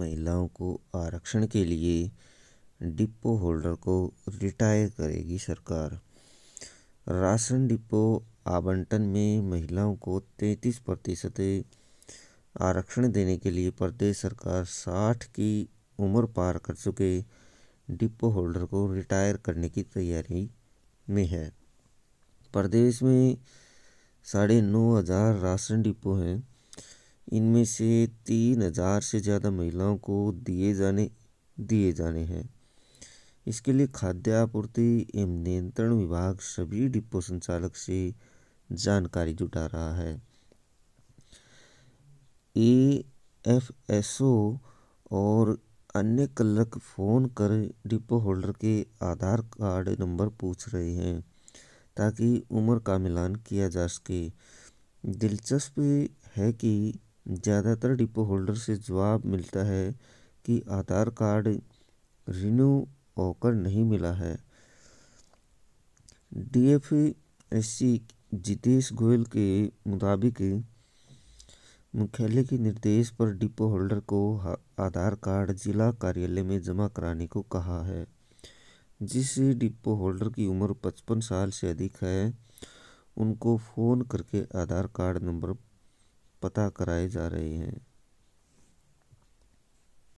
महिलाओं को आरक्षण के लिए डिपो होल्डर को रिटायर करेगी सरकार राशन डिपो आवंटन में महिलाओं को तैंतीस प्रतिशत आरक्षण देने के लिए प्रदेश सरकार साठ की उम्र पार कर चुके डिपो होल्डर को रिटायर करने की तैयारी में है प्रदेश में साढ़े नौ हज़ार राशन डिपो हैं इनमें से तीन हजार से ज्यादा महिलाओं को दिए जाने दिए जाने हैं इसके लिए खाद्य आपूर्ति एवं नियंत्रण विभाग सभी डिपो संचालक से जानकारी जुटा रहा है ए एफ एस ओ और अन्य क्लर्क फ़ोन कर डिपो होल्डर के आधार कार्ड नंबर पूछ रहे हैं ताकि उम्र का मिलान किया जा सके दिलचस्प है कि ज़्यादातर डिपो होल्डर से जवाब मिलता है कि आधार कार्ड रिन्यू होकर नहीं मिला है डीएफएससी जितेश गोयल के मुताबिक मुख्यालय के निर्देश पर डिपो होल्डर को आधार कार्ड जिला कार्यालय में जमा कराने को कहा है जिस डिपो होल्डर की उम्र 55 साल से अधिक है उनको फ़ोन करके आधार कार्ड नंबर पता कराए जा रहे हैं